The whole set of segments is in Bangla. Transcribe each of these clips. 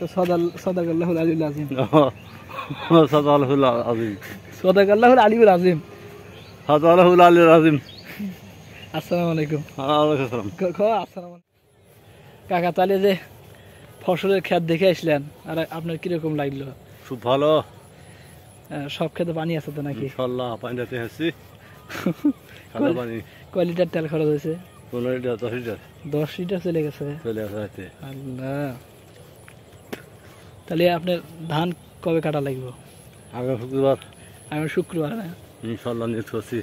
কাকা যে ফসলের খেত দেখে আসলেন আর আপনার কিরকম লাগলো খুব ভালো সব খেতে পানি আছে তো নাকি ইনশাআল্লাহ পানি কয় লিটার তেল খরচ হয়েছে দশ লিটার দশ লিটার চলে গেছে চলে গেছে আল্লাহ তাহলে আপনার ধান কবে কাটা লাগবে আগামী শুক্রবার আগামী শুক্রবার না হ্যাঁ। ইনশাল্লাহ নিয়ে করছি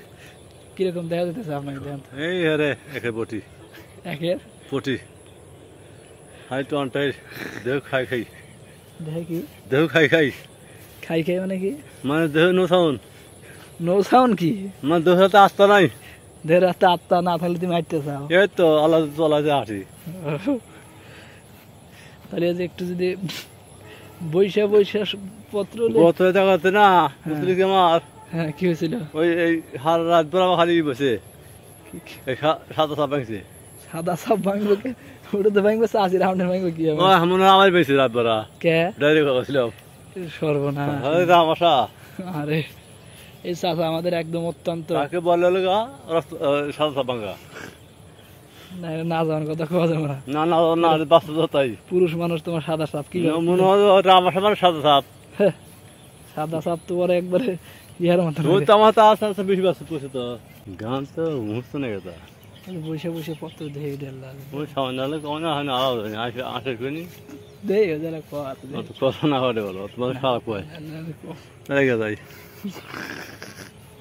কীরকম দেখা যেতেছে আপনাকে ধান এই আরে একে পটি একের পটি হাই তো আনটাই দেহ খাই খাই দেহ কি দেহ খাই খাই খাই খাই মানে কি মানে দেহ নো সাউন নো সাউন কি মানে দেহ তো আস্তা নাই দেহ রাস্তা আত্মা না থাকলে তুমি আটতে চাও এই তো আল্লাহ চলা যায় আসি তাহলে একটু যদি বৈশা বৈশা পত্র পত্র দেখাতে না বুঝলি আমার হ্যাঁ।, হ্যাঁ কি হয়েছিল ওই এই হার রাত বেলা খালি বসে সাদা সাপ ভাঙছে সাদা সাপ ভাঙবো কে ওটা তো ভাঙবো চাষি রাউন্ডের ভাঙবো কি হবে মনে আমার পেয়েছে রাত বেলা কে ডাইরেক্ট গেছিলাম সর্বনা হ্যাঁ, আমাশা আরে এই সাদা আমাদের একদম অত্যন্ত তাকে বললে লগা সাদা সাপ ভাঙা না কথা কোয়া না না না না পুরুষ মানুষ তোমার সাদা সাপ কি মনে হয় আমার সাদা সাপ সাদা সাপ তো একবারে ইয়ার মতো বেশি বাঁচতে তো গান তো মুহূর্ত নেই কথা বসে বসে পত্র ধেয়ে ডেল লাগে ওই হলে কখনো হয় না আলাদা নেই আসে আসে করি দেই যারা কথা না হলে বলো তোমার সারা কয়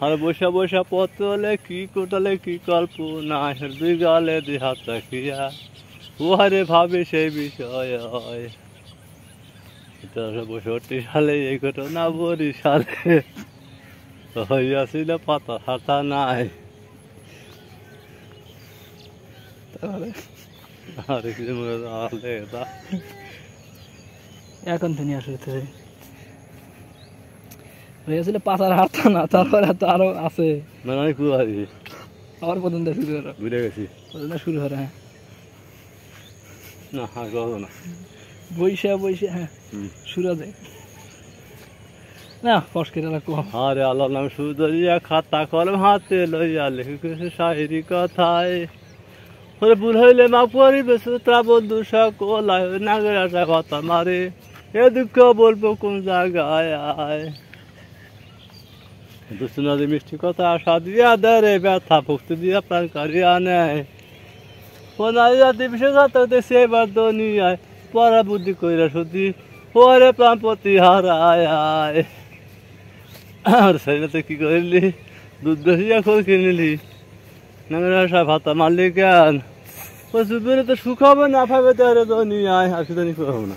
আর বসা বৈশা পতলে কি কোটালে কি কল্প না দুই গালে দুই হাত রাখিয়া উহারে ভাবে সেই বিষয় তেরোশো পঁয়ষট্টি সালে এই ঘটনা বরিশালে হইয়াছিল পাতা হাতা নাই আর এখন তুমি আসলে হয়েছিল না তারপরে তো আরো আছে মানে অনেক পুরো শুরু গেছি শুরু হ্যাঁ না না হ্যাঁ শুরু যায় না ফসকের আরে নাম শুরু ধরিয়া খাতা কলম হাতে লইয়া লেখে শাহেরি কথায় ওরে ভুল হইলে মা করিবে শ্রোতা বন্ধু সকল কথা মারে এ দুঃখ বলবো কোন জায়গায় আয় দুষ্ট নদী মিষ্টি কথা সাদিয়া রে ব্যথা ভক্তি দিয়া প্রাণ কারিয়া নেয় ও নারী জাতি বিশেষত দেশে এবার দুনিয়ায় পরা বুদ্ধি কইরা সত্যি পরে প্রাণ প্রতি হারায় আর শরীরতে কি করলি দুধ বেশিয়া খোল কিনলি নামের আশা ভাতা মালিক কেন ও তো সুখ হবে না ভাবে পাবে তার দুনিয়ায় আর কিছু করবো না